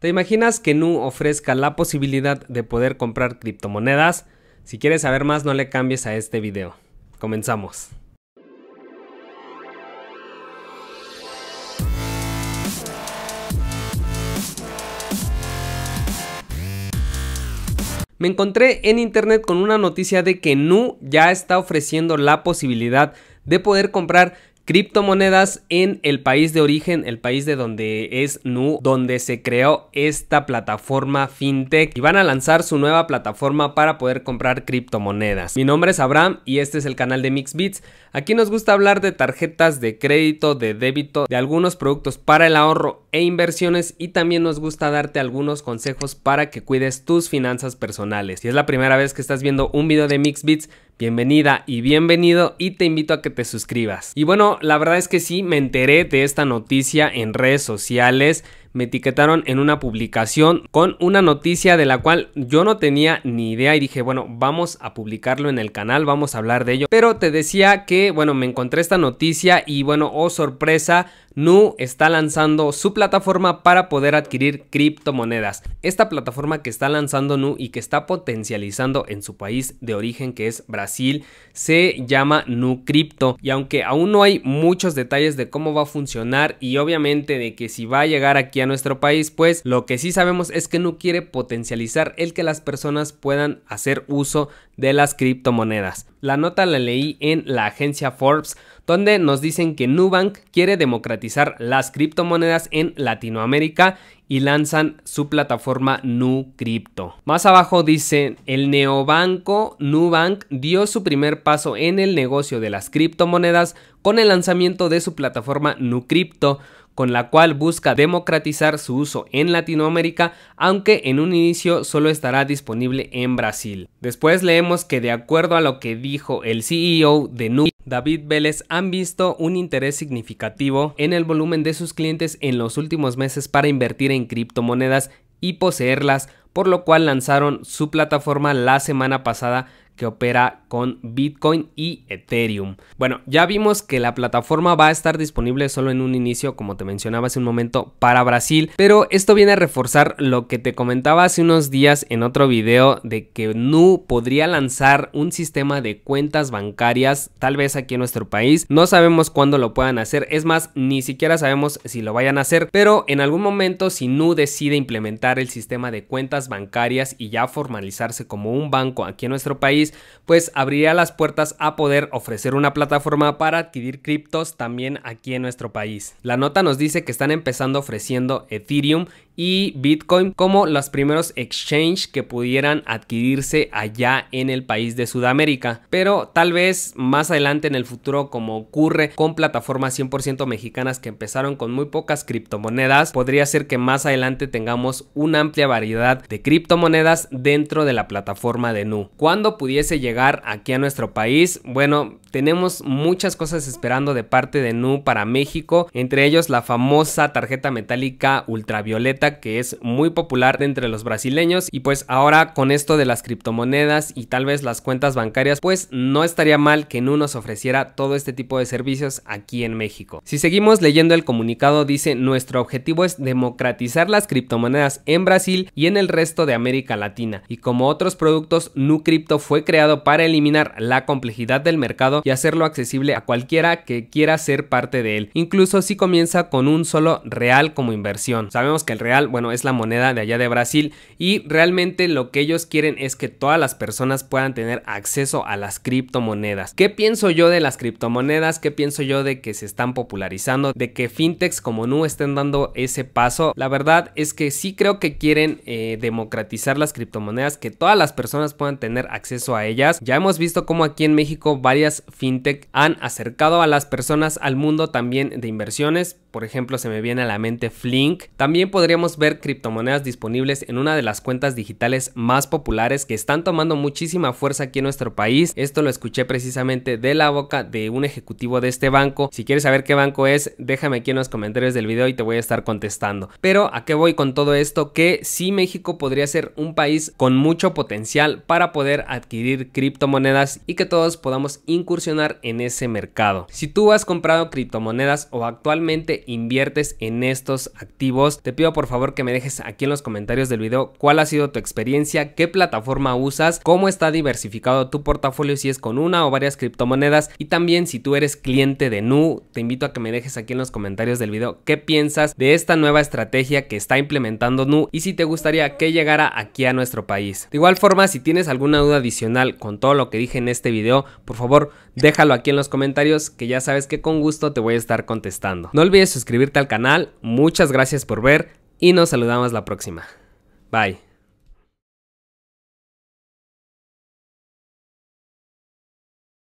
¿Te imaginas que Nu ofrezca la posibilidad de poder comprar criptomonedas? Si quieres saber más no le cambies a este video. Comenzamos. Me encontré en internet con una noticia de que Nu ya está ofreciendo la posibilidad de poder comprar criptomonedas en el país de origen, el país de donde es Nu, donde se creó esta plataforma fintech y van a lanzar su nueva plataforma para poder comprar criptomonedas. Mi nombre es Abraham y este es el canal de Mixbits. Aquí nos gusta hablar de tarjetas de crédito, de débito, de algunos productos para el ahorro e inversiones y también nos gusta darte algunos consejos para que cuides tus finanzas personales. Si es la primera vez que estás viendo un video de Mixbits, bienvenida y bienvenido y te invito a que te suscribas. Y bueno, la verdad es que sí, me enteré de esta noticia en redes sociales me etiquetaron en una publicación con una noticia de la cual yo no tenía ni idea y dije, bueno, vamos a publicarlo en el canal, vamos a hablar de ello. Pero te decía que, bueno, me encontré esta noticia y bueno, oh sorpresa, Nu está lanzando su plataforma para poder adquirir criptomonedas. Esta plataforma que está lanzando Nu y que está potencializando en su país de origen que es Brasil se llama Nu Crypto y aunque aún no hay muchos detalles de cómo va a funcionar y obviamente de que si va a llegar aquí a nuestro país, pues lo que sí sabemos es que no quiere potencializar el que las personas puedan hacer uso de las criptomonedas. La nota la leí en la agencia Forbes, donde nos dicen que Nubank quiere democratizar las criptomonedas en Latinoamérica y lanzan su plataforma NuCrypto. Más abajo dice, el neobanco Nubank dio su primer paso en el negocio de las criptomonedas con el lanzamiento de su plataforma NuCrypto con la cual busca democratizar su uso en Latinoamérica, aunque en un inicio solo estará disponible en Brasil. Después leemos que de acuerdo a lo que dijo el CEO de Nu, David Vélez han visto un interés significativo en el volumen de sus clientes en los últimos meses para invertir en criptomonedas y poseerlas, por lo cual lanzaron su plataforma la semana pasada que opera con Bitcoin y Ethereum. Bueno, ya vimos que la plataforma va a estar disponible solo en un inicio, como te mencionaba hace un momento, para Brasil, pero esto viene a reforzar lo que te comentaba hace unos días en otro video de que Nu podría lanzar un sistema de cuentas bancarias, tal vez aquí en nuestro país. No sabemos cuándo lo puedan hacer, es más, ni siquiera sabemos si lo vayan a hacer, pero en algún momento si Nu decide implementar el sistema de cuentas bancarias y ya formalizarse como un banco aquí en nuestro país, pues abriría las puertas a poder ofrecer una plataforma para adquirir criptos también aquí en nuestro país. La nota nos dice que están empezando ofreciendo Ethereum y Bitcoin como los primeros exchange que pudieran adquirirse allá en el país de Sudamérica. Pero tal vez más adelante en el futuro, como ocurre con plataformas 100% mexicanas que empezaron con muy pocas criptomonedas, podría ser que más adelante tengamos una amplia variedad de criptomonedas dentro de la plataforma de Nu. ¿Cuándo pudiese llegar aquí a nuestro país? Bueno, tenemos muchas cosas esperando de parte de Nu para México, entre ellos la famosa tarjeta metálica ultravioleta que es muy popular entre los brasileños y pues ahora con esto de las criptomonedas y tal vez las cuentas bancarias pues no estaría mal que NU nos ofreciera todo este tipo de servicios aquí en México. Si seguimos leyendo el comunicado dice nuestro objetivo es democratizar las criptomonedas en Brasil y en el resto de América Latina y como otros productos NU Crypto fue creado para eliminar la complejidad del mercado y hacerlo accesible a cualquiera que quiera ser parte de él, incluso si comienza con un solo real como inversión. Sabemos que el bueno, es la moneda de allá de Brasil y realmente lo que ellos quieren es que todas las personas puedan tener acceso a las criptomonedas. ¿Qué pienso yo de las criptomonedas? ¿Qué pienso yo de que se están popularizando? ¿De que fintechs como Nu estén dando ese paso? La verdad es que sí creo que quieren eh, democratizar las criptomonedas, que todas las personas puedan tener acceso a ellas. Ya hemos visto cómo aquí en México varias fintech han acercado a las personas al mundo también de inversiones por ejemplo, se me viene a la mente Flink. También podríamos ver criptomonedas disponibles en una de las cuentas digitales más populares que están tomando muchísima fuerza aquí en nuestro país. Esto lo escuché precisamente de la boca de un ejecutivo de este banco. Si quieres saber qué banco es, déjame aquí en los comentarios del video y te voy a estar contestando. Pero ¿a qué voy con todo esto? Que sí México podría ser un país con mucho potencial para poder adquirir criptomonedas y que todos podamos incursionar en ese mercado. Si tú has comprado criptomonedas o actualmente inviertes en estos activos. Te pido por favor que me dejes aquí en los comentarios del video cuál ha sido tu experiencia, qué plataforma usas, cómo está diversificado tu portafolio si es con una o varias criptomonedas y también si tú eres cliente de Nu, te invito a que me dejes aquí en los comentarios del video qué piensas de esta nueva estrategia que está implementando Nu y si te gustaría que llegara aquí a nuestro país. De igual forma, si tienes alguna duda adicional con todo lo que dije en este video, por favor déjalo aquí en los comentarios que ya sabes que con gusto te voy a estar contestando. No olvides suscribirte al canal. Muchas gracias por ver y nos saludamos la próxima. Bye.